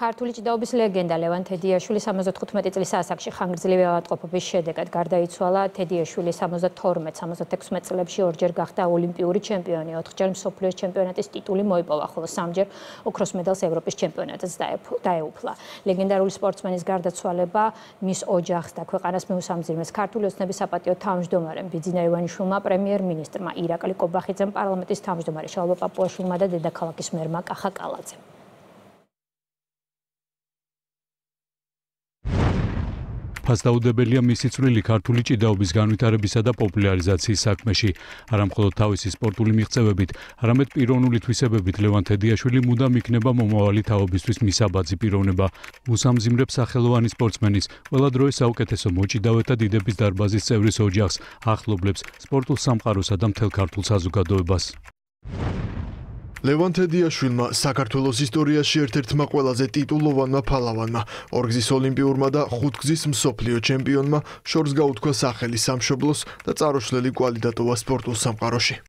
ქართული ჭიდაობის ლეგენდა ლევან თედიაშვილი 75 წლის ასაკში ხანგრძლივი ავადმყოფობის შედეგად გარდაიცვალა. თედიაშვილი 72-76 წლებში ორჯერ გახდა ოლიმპიური ჩემპიონი, ოთხჯერ მსოფლიო ჩემპიონატის ტიტული მოიპოვა, ხოლო სამჯერ ოქროს მედალს ევროპის ჩემპიონატზე დაეუფლა. ლეგენდარული სპორტსმენის გარდაცვალება მის ოჯახს და ქვეყანას მეუსამძიმეს. ქართული ოცნების საპატიო თავმჯდომარემ ბიძინა ივანიშვილმა, პრემიერ-მინისტრმა ირაკლი კობახიძემ, პარლამენტის თავმჯდომარე შალვა პაპუაშვილმა და დედაქალაქის მერმა კახა კალაძემ. ფასდაუდებელია მისი წვლილი ქართული ჭიდაობის განვითარებისა და პოპულარიზაციის საქმეში. არამხოლოდ თავისი სპორტული მიღწევებით, არამედ პიროვნული თვისებებით ლევან თედიაშვილი მუდამ იქნება მომავალი თაობისთვის მისაბაძი პიროვნება. უსამძიმრებს ახელოვანი სპორტსმენის, ყველა დროის საუკეთესო მოჭიდავეთა დიდების დარბაზის წევრის ოჯახს, ახლობლებს, სპორტულ სამყაროსა და მთელ ქართულ საზოგადოებას. ლევან თედიაშვილმა საქართველოს ისტორიაში ერთ-ერთმა ყველაზე ტიტულოვანმა ფალავანმა, ორგზის ოლიმპიურმა და ხუთგზის მსოფლიო ჩემპიონმა შორს გაუთქვა სახელი სამშობლოს და წარუშლელი კვალი დატოვა სპორტულ სამყაროში.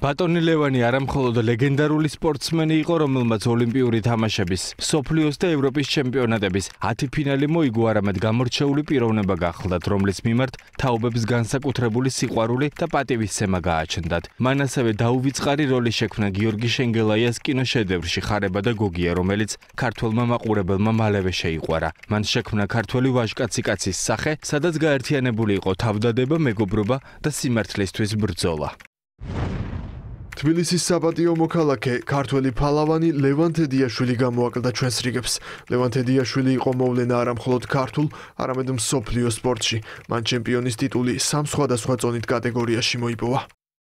ბატონი ლევანი არამხოლოდ ლეგენდარული სპორტსმენი იყო, რომელმაც ოლიმპიური თამაშების, სოფლიოს და ევროპის ჩემპიონატების 10 ფინალი მოიგო, არამედ გამორჩეული პიროვნება გახლდათ, რომლის მიმართ თაობებს განსაკუთრებული სიყვარული და პატივისცემა გააჩნდათ. მან ასევე დაუვიწყარი როლი შექმნა გიორგი შენგელაიას კინოშედევრში ხარება და გოგია, რომელიც ქართულმა მაყურებელმა მალევე შეიყვარა. მან შექმნა ქართული ვაჟკაცი-კაცის სახე, სადაც გაერთიანებული იყო თავდადება, მეგობრობა და სიმართლესთვის ბრძოლა. თბილისის საპატიო მოქალაქე ქართველი ფალავანი ლევანთე დიაშვილი გამოაკლდა ჩვენს რიგებს. ლევანთე დიაშვილი იყო მოვლენა არა მხოლოდ ქართულ, არამედ მსოფლიო სპორტში. მან ჩემპიონის ტიტული სამ სხვადასხვა წონით კატეგორიაში მოიპოვა.